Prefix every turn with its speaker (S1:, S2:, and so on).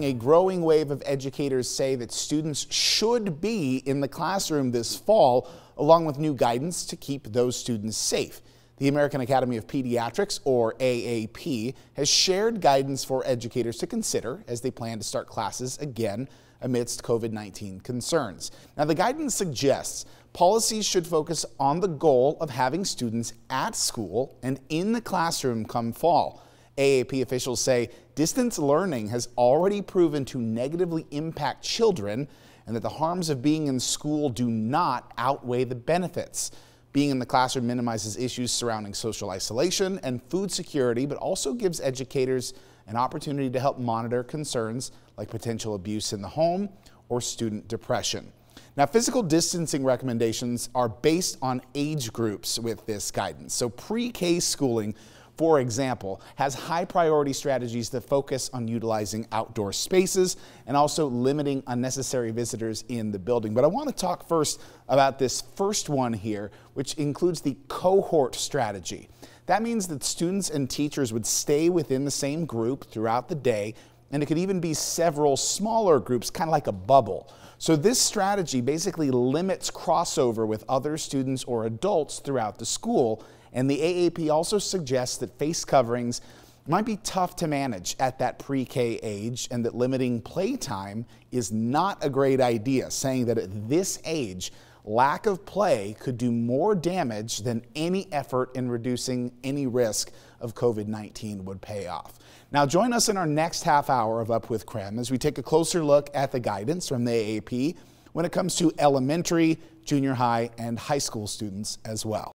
S1: A growing wave of educators say that students should be in the classroom this fall, along with new guidance to keep those students safe. The American Academy of Pediatrics, or AAP, has shared guidance for educators to consider as they plan to start classes again amidst COVID-19 concerns. Now, the guidance suggests policies should focus on the goal of having students at school and in the classroom come fall. AAP officials say distance learning has already proven to negatively impact children and that the harms of being in school do not outweigh the benefits. Being in the classroom minimizes issues surrounding social isolation and food security, but also gives educators an opportunity to help monitor concerns like potential abuse in the home or student depression. Now, physical distancing recommendations are based on age groups with this guidance. So, pre K schooling for example, has high priority strategies that focus on utilizing outdoor spaces and also limiting unnecessary visitors in the building. But I want to talk first about this first one here, which includes the cohort strategy. That means that students and teachers would stay within the same group throughout the day and it could even be several smaller groups, kind of like a bubble. So this strategy basically limits crossover with other students or adults throughout the school. And the AAP also suggests that face coverings might be tough to manage at that pre-K age and that limiting playtime is not a great idea, saying that at this age, lack of play could do more damage than any effort in reducing any risk of COVID 19 would pay off. Now, join us in our next half hour of Up with Krem as we take a closer look at the guidance from the AAP when it comes to elementary, junior high, and high school students as well.